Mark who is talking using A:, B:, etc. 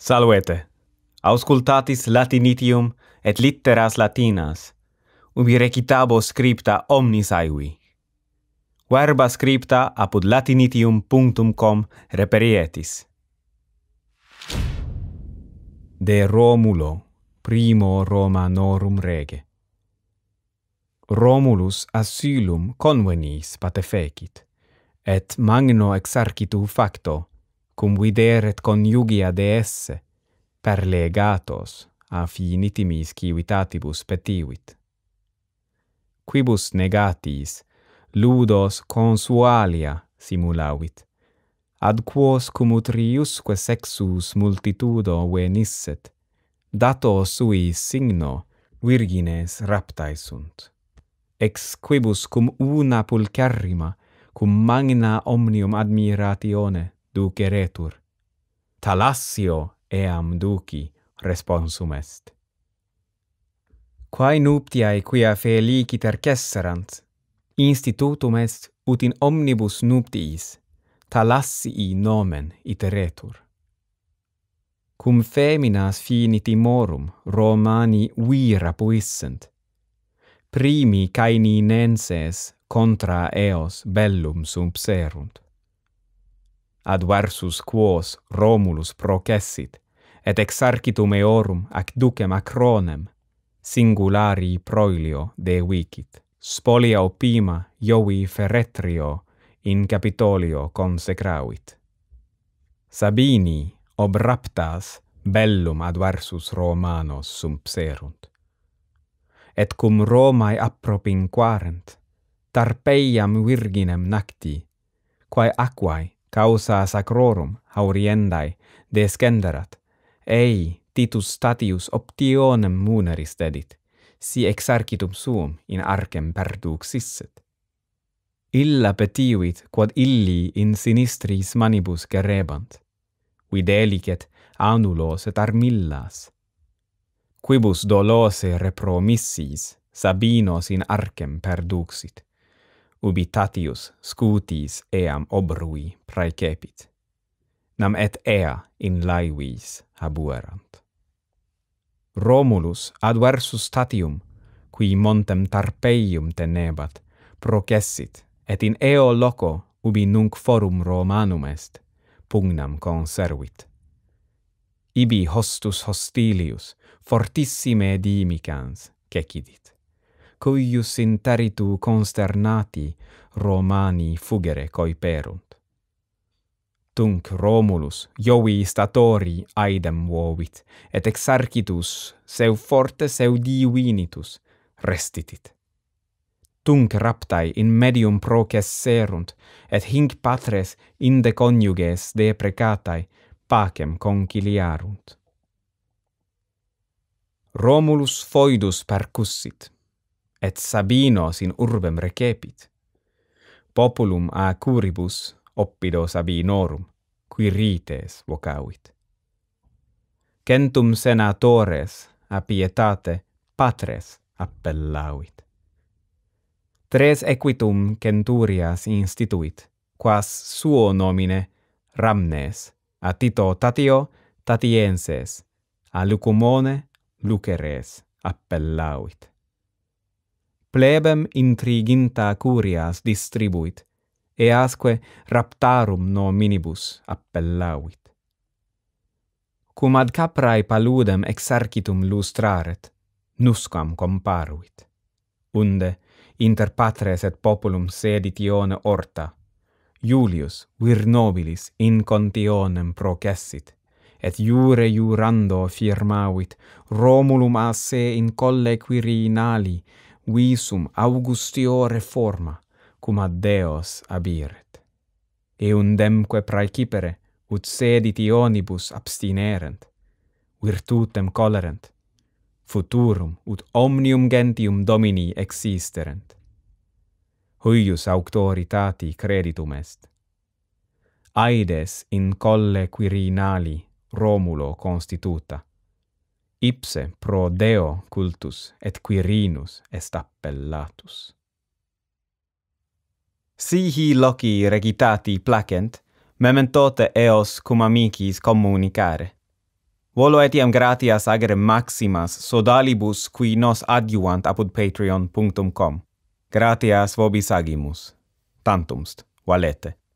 A: Salvete. Auscultatis Latinitium et litteras Latinas. Ubi recitabo scripta omnis aevi. Verba scripta apud latinitium.com reperietis. De Romulo, primo Roma norum rege. Romulus asylum convenis patefecit et magno exercitu facto cum videret coniugia de esse, per legatos a fini timis civitatibus petivit. Quibus negatis, ludos consualia simulavit, ad quos cum utriusque sexus multitudo venisset, dato sui signo virgines raptae sunt. Ex quibus cum una pulcherrima, cum magna omnium admiratione, duceretur. Talassio eam duci, responsum est. Quae nuptiae quia felici tercesserant, institutum est ut in omnibus nuptiis, talassii nomen iteretur. Cum feminas fini timorum Romani vira puissent, primi caini nenses contra eos bellum sumpserunt adversus quos Romulus processit, et exarcitum eorum ac ducem acronem, singulari proilio de Spolia opima Jovi Ferretrio in Capitolio consecravit. Sabini ob raptas bellum adversus Romanos sumpserunt. Et cum Romae appropinquarent, tarpeiam virginem nacti, quae aquae causa sacrorum hauriendae descenderat ei titus statius optionem muneris dedit si exarchitum suum in arcem perduxisset illa petivit quod illi in sinistris manibus gerebant videlicet anulos et armillas quibus dolose repromissis sabinos in arcem perduxit ubi Tatius scutis eam obrui praecepit, nam et ea in laivis habuerant. Romulus adversus Tatium, qui montem Tarpeium tenebat, processit et in eo loco, ubi nunc forum Romanum est, pugnam conservit. Ibi hostus Hostilius fortissime edimicans, cecidit cuius in teritu consternati Romani fugere coiperunt. Tunc Romulus, Jovi statori, aidem vovit, et exarcitus, seu forte seu divinitus, restitit. Tunc raptai in medium proces serunt, et hinc patres inde coniuges deprecatai pacem conciliarunt. Romulus foidus percussit, et sabino in urbem recepit. Populum a curibus oppido Sabinorum, qui rites vocavit. Centum senatores a pietate patres appellavit. Tres equitum centurias instituit, quas suo nomine Ramnes, a Tito Tatio Tatienses, a Lucumone Luceres appellavit plebem intriginta curias distribuit, easque asque raptarum nominibus appellavit. Cum ad caprae paludem exercitum lustraret, nuscam comparuit. Unde, inter patres et populum seditione orta, Iulius vir nobilis in contionem processit, et iure iurando firmavit Romulum a se in colle quirinali visum augustio reforma cum ad deos abiret et undemque praecipere ut sedit ionibus abstinerent virtutem colerent futurum ut omnium gentium domini existerent huius auctoritati creditum est aedes in colle quirinali romulo constituta ipse pro Deo cultus et Quirinus est appellatus. Si hi loci regitati placent, mementote eos cum amicis communicare. Volo etiam gratias agere maximas sodalibus qui nos adjuvant apud patreon.com. Gratias vobis agimus. Tantumst. Valete.